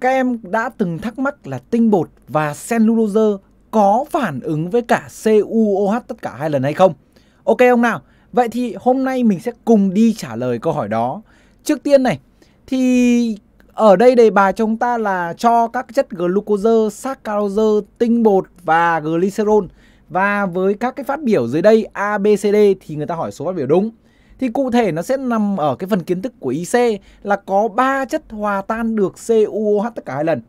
các em đã từng thắc mắc là tinh bột và cellulose có phản ứng với cả CuOH tất cả hai lần hay không? Ok ông nào? Vậy thì hôm nay mình sẽ cùng đi trả lời câu hỏi đó. Trước tiên này, thì ở đây đề bài chúng ta là cho các chất glucose, saccharose, tinh bột và glycerol. Và với các cái phát biểu dưới đây ABCD thì người ta hỏi số phát biểu đúng thì cụ thể nó sẽ nằm ở cái phần kiến thức của IC là có ba chất hòa tan được CuOH tất cả hai lần.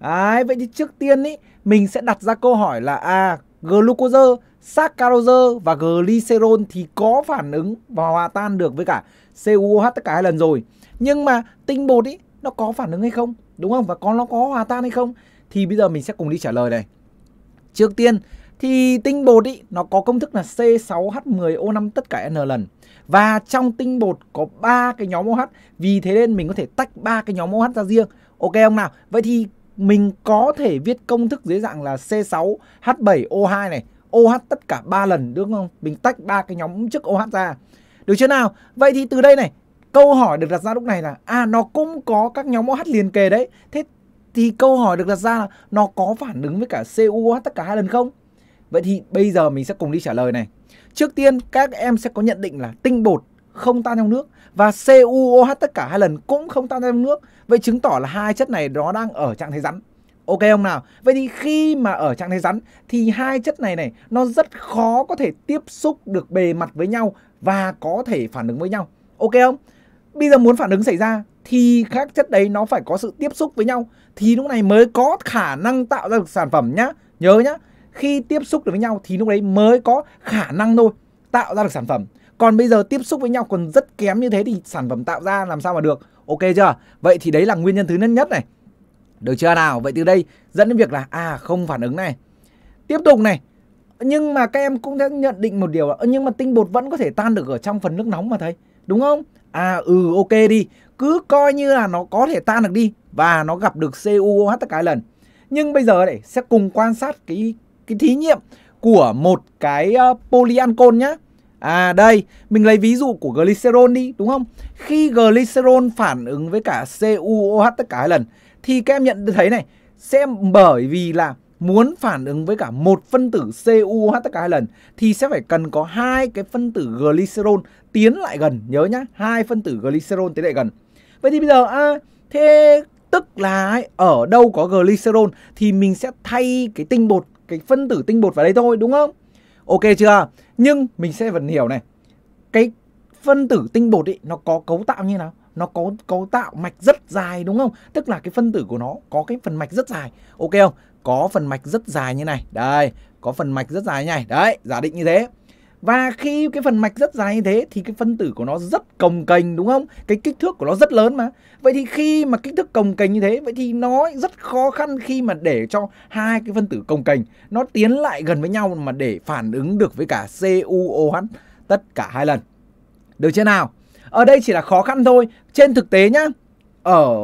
Đấy, vậy thì trước tiên ý, mình sẽ đặt ra câu hỏi là à glucose, saccharose và glycerol thì có phản ứng và hòa tan được với cả CuOH tất cả hai lần rồi. Nhưng mà tinh bột ý nó có phản ứng hay không? Đúng không? Và có nó có hòa tan hay không? Thì bây giờ mình sẽ cùng đi trả lời này. Trước tiên thì tinh bột ý, nó có công thức là C6H10O5 tất cả N lần. Và trong tinh bột có ba cái nhóm OH, vì thế nên mình có thể tách ba cái nhóm OH ra riêng. Ok không nào? Vậy thì mình có thể viết công thức dưới dạng là C6H7O2 này, OH tất cả ba lần đúng không? Mình tách ba cái nhóm trước OH ra. Được chưa nào? Vậy thì từ đây này, câu hỏi được đặt ra lúc này là à nó cũng có các nhóm OH liền kề đấy. Thế thì câu hỏi được đặt ra là nó có phản ứng với cả CuOH tất cả hai lần không? Vậy thì bây giờ mình sẽ cùng đi trả lời này. Trước tiên các em sẽ có nhận định là tinh bột không tan trong nước và CuOH tất cả hai lần cũng không tan trong nước. Vậy chứng tỏ là hai chất này nó đang ở trạng thái rắn. Ok không nào? Vậy thì khi mà ở trạng thái rắn thì hai chất này này nó rất khó có thể tiếp xúc được bề mặt với nhau và có thể phản ứng với nhau. Ok không? Bây giờ muốn phản ứng xảy ra thì các chất đấy nó phải có sự tiếp xúc với nhau thì lúc này mới có khả năng tạo ra được sản phẩm nhá. Nhớ nhá, khi tiếp xúc được với nhau thì lúc đấy mới có khả năng thôi tạo ra được sản phẩm còn bây giờ tiếp xúc với nhau còn rất kém như thế thì sản phẩm tạo ra làm sao mà được ok chưa vậy thì đấy là nguyên nhân thứ nhất nhất này được chưa nào vậy từ đây dẫn đến việc là à không phản ứng này tiếp tục này nhưng mà các em cũng đã nhận định một điều là nhưng mà tinh bột vẫn có thể tan được ở trong phần nước nóng mà thấy đúng không à ừ ok đi cứ coi như là nó có thể tan được đi và nó gặp được CuOH tất cả lần nhưng bây giờ này sẽ cùng quan sát cái cái thí nghiệm của một cái uh, ờ, polyancol nhá. À đây, mình lấy ví dụ của glycerol đi, đúng không? Khi glycerol phản ứng với cả CuOH tất cả hai lần thì các em nhận thấy này, xem bởi vì là muốn phản ứng với cả một phân tử CuOH tất cả hai lần thì sẽ phải cần có hai cái phân tử glycerol tiến lại gần, nhớ nhá, hai phân tử glycerol tiến lại gần. Vậy thì bây giờ à, thế tức là ở đâu có glycerol thì mình sẽ thay cái tinh bột cái phân tử tinh bột vào đây thôi đúng không? Ok chưa? Nhưng mình sẽ vẫn hiểu này. Cái phân tử tinh bột ấy nó có cấu tạo như nào? Nó có cấu tạo mạch rất dài đúng không? Tức là cái phân tử của nó có cái phần mạch rất dài. Ok không? Có phần mạch rất dài như này. Đây, có phần mạch rất dài như này. Đấy, giả định như thế và khi cái phần mạch rất dài như thế thì cái phân tử của nó rất cồng kềnh đúng không? Cái kích thước của nó rất lớn mà. Vậy thì khi mà kích thước cồng kềnh như thế vậy thì nó rất khó khăn khi mà để cho hai cái phân tử cồng kềnh nó tiến lại gần với nhau mà để phản ứng được với cả CuOH tất cả hai lần. Được chưa nào? Ở đây chỉ là khó khăn thôi. Trên thực tế nhá, ở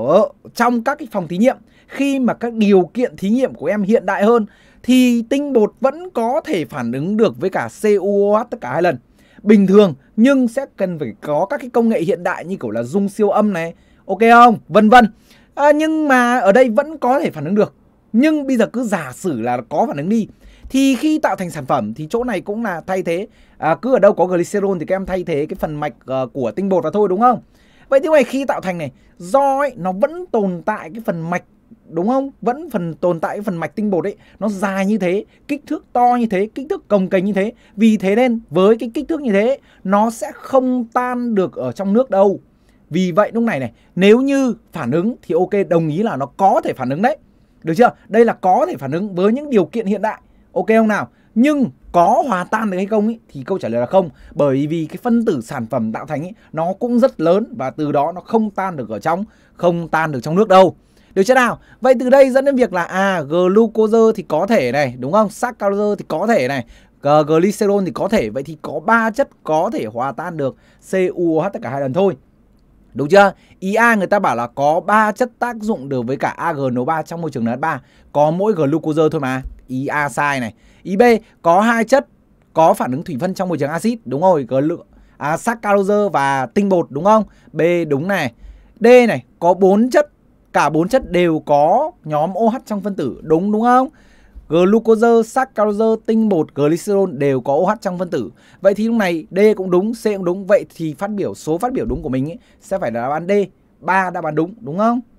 trong các cái phòng thí nghiệm khi mà các điều kiện thí nghiệm của em hiện đại hơn thì tinh bột vẫn có thể phản ứng được với cả CuOH tất cả hai lần. Bình thường nhưng sẽ cần phải có các cái công nghệ hiện đại như kiểu là dung siêu âm này, ok không? Vân vân. À, nhưng mà ở đây vẫn có thể phản ứng được. Nhưng bây giờ cứ giả sử là có phản ứng đi thì khi tạo thành sản phẩm thì chỗ này cũng là thay thế à, cứ ở đâu có glycerol thì các em thay thế cái phần mạch uh, của tinh bột là thôi đúng không? Vậy thì ngoài khi tạo thành này do ấy, nó vẫn tồn tại cái phần mạch đúng không vẫn phần tồn tại phần mạch tinh bột ấy nó dài như thế kích thước to như thế kích thước cồng kềnh như thế vì thế nên với cái kích thước như thế nó sẽ không tan được ở trong nước đâu vì vậy lúc này này nếu như phản ứng thì ok đồng ý là nó có thể phản ứng đấy được chưa đây là có thể phản ứng với những điều kiện hiện đại ok không nào nhưng có hòa tan được hay không ý, thì câu trả lời là không bởi vì cái phân tử sản phẩm tạo thành ý, nó cũng rất lớn và từ đó nó không tan được ở trong không tan được trong nước đâu được chưa nào? Vậy từ đây dẫn đến việc là à glucose thì có thể này, đúng không? Saccharose thì có thể này, glycerol thì có thể. Vậy thì có ba chất có thể hòa tan được CuOH tất cả hai lần thôi. Đúng chưa? IA người ta bảo là có ba chất tác dụng được với cả AgNO3 trong môi trường NH3. Có mỗi glucose thôi mà. IA sai này. IB có hai chất có phản ứng thủy phân trong môi trường axit, đúng rồi, glu à, saccharose và tinh bột đúng không? B đúng này. D này có bốn chất cả bốn chất đều có nhóm OH trong phân tử đúng đúng không? Glucose, saccharose, tinh bột, glycerol đều có OH trong phân tử. Vậy thì lúc này D cũng đúng, C cũng đúng. Vậy thì phát biểu số phát biểu đúng của mình ấy, sẽ phải là đáp án D. ba đáp án đúng đúng không?